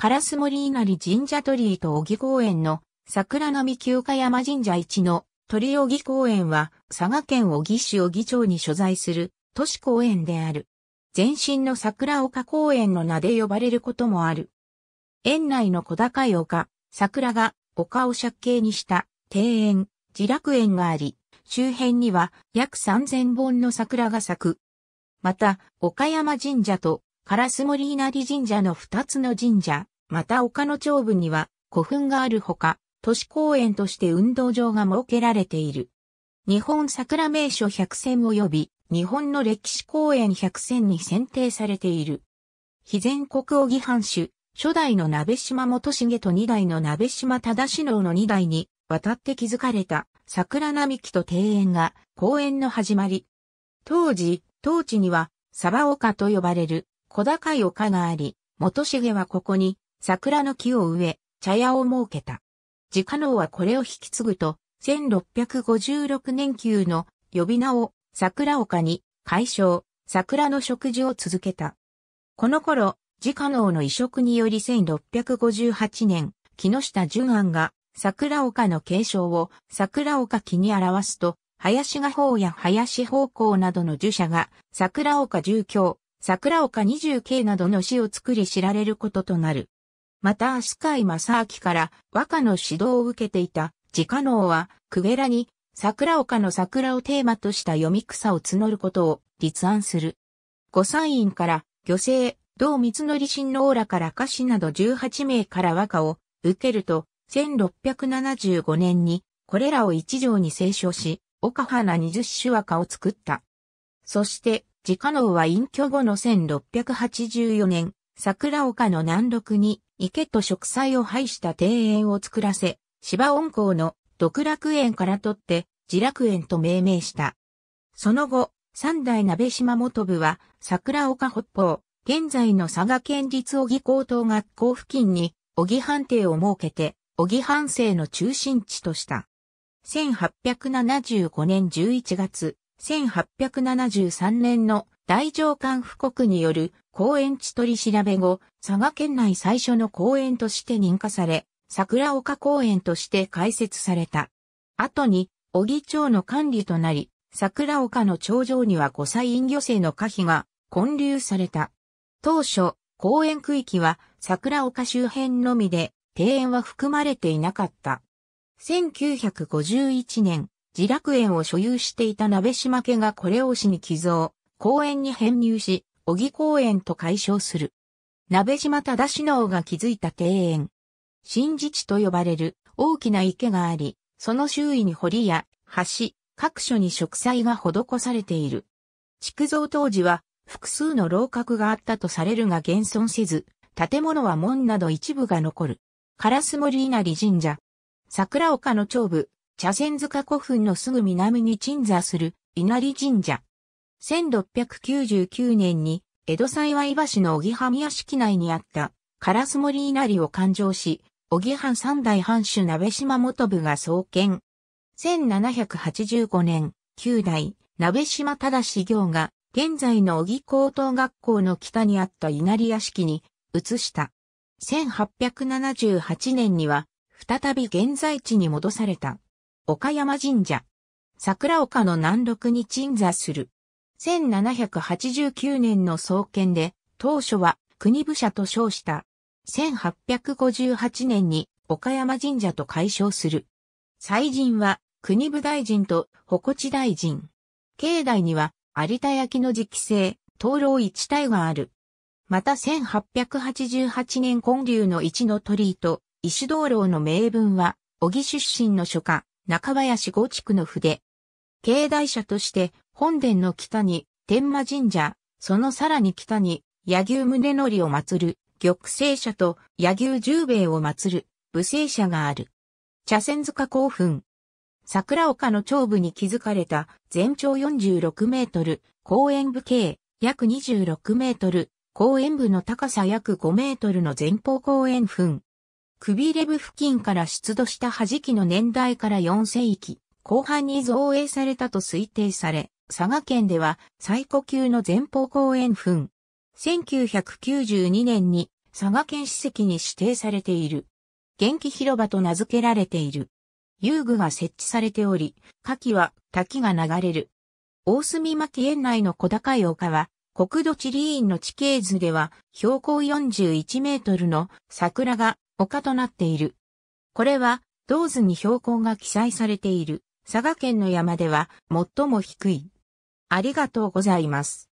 カラス森稲荷神社鳥居と小木公園の桜並休暇山神社一の鳥小木公園は佐賀県小木市小木町に所在する都市公園である。前身の桜丘公園の名で呼ばれることもある。園内の小高い丘、桜が丘を借景にした庭園、自楽園があり、周辺には約3000本の桜が咲く。また、岡山神社とカラリ森稲荷神社の二つの神社、また丘の頂部には古墳があるほか、都市公園として運動場が設けられている。日本桜名所百選及び日本の歴史公園百選に選定されている。非前国王木藩主、初代の鍋島元重と二代の鍋島忠志郎の二代に渡って築かれた桜並木と庭園が公園の始まり。当時、当地には、鯖丘と呼ばれる小高い丘があり、元重はここに桜の木を植え、茶屋を設けた。自家農はこれを引き継ぐと、1656年級の呼び名を桜岡に改称、桜の食事を続けた。この頃、自家農の移植により1658年、木下淳安が桜岡の継承を桜岡木に表すと、林画法や林方向などの樹者が桜岡住教、桜岡二十景などの詩を作り知られることとなる。また足サ正明から和歌の指導を受けていた自家能は、クゲラに桜岡の桜をテーマとした読み草を募ることを立案する。御三院から漁政、道光則オ王らから歌詞など18名から和歌を受けると、1675年にこれらを一条に清書し、岡花二十種和歌を作った。そして、自家能は隠居後の1684年、桜岡の南麓に池と植栽を配した庭園を作らせ、芝温港の独楽園から取って、自楽園と命名した。その後、三代鍋島元部は、桜岡北方、現在の佐賀県立小木高等学校付近に、小木藩邸を設けて、小木藩政の中心地とした。1875年11月、1873年の大上官布告による公園地取り調べ後、佐賀県内最初の公園として認可され、桜岡公園として開設された。後に、小木町の管理となり、桜岡の頂上には5歳院漁生の可否が建立された。当初、公園区域は桜岡周辺のみで、庭園は含まれていなかった。1951年、自楽園を所有していた鍋島家がこれを市に寄贈。公園に編入し、小木公園と解消する。鍋島忠志能が築いた庭園。新自治と呼ばれる大きな池があり、その周囲に堀や橋、各所に植栽が施されている。築造当時は複数の楼閣があったとされるが現存せず、建物は門など一部が残る。烏森稲荷神社。桜岡の長部、茶仙塚古墳のすぐ南に鎮座する稲荷神社。1699年に、江戸は岩市の小木藩屋敷内にあった、カラス森稲荷を勘定し、小木藩三代藩主鍋島元部が創建。1785年、九代、鍋島正行が、現在の小木高等学校の北にあった稲荷屋敷に移した。1878年には、再び現在地に戻された。岡山神社。桜岡の南麓に鎮座する。1789年の創建で、当初は国武社と称した。1858年に岡山神社と改称する。祭神は国武大臣と鉾地大臣。境内には有田焼の直製、灯籠一体がある。また1888年建立の一の鳥居と石灯籠の名文は、小木出身の書家、中林五地区の筆。境内者として本殿の北に天魔神社、そのさらに北に柳生宗則を祀る玉聖社と柳生十兵衛を祀る武聖社がある。茶仙塚興奮。桜丘の頂部に築かれた全長46メートル、公園部径約26メートル、公園部の高さ約5メートルの前方公園墳。くびれ部付近から出土した弾きの年代から4世紀、後半に造営されたと推定され、佐賀県では最古級の前方後円墳。1992年に佐賀県史跡に指定されている。元気広場と名付けられている。遊具が設置されており、夏季は滝が流れる。大隅牧園内の小高い丘は、国土地理院の地形図では標高41メートルの桜が丘となっている。これは、同図に標高が記載されている佐賀県の山では最も低い。ありがとうございます。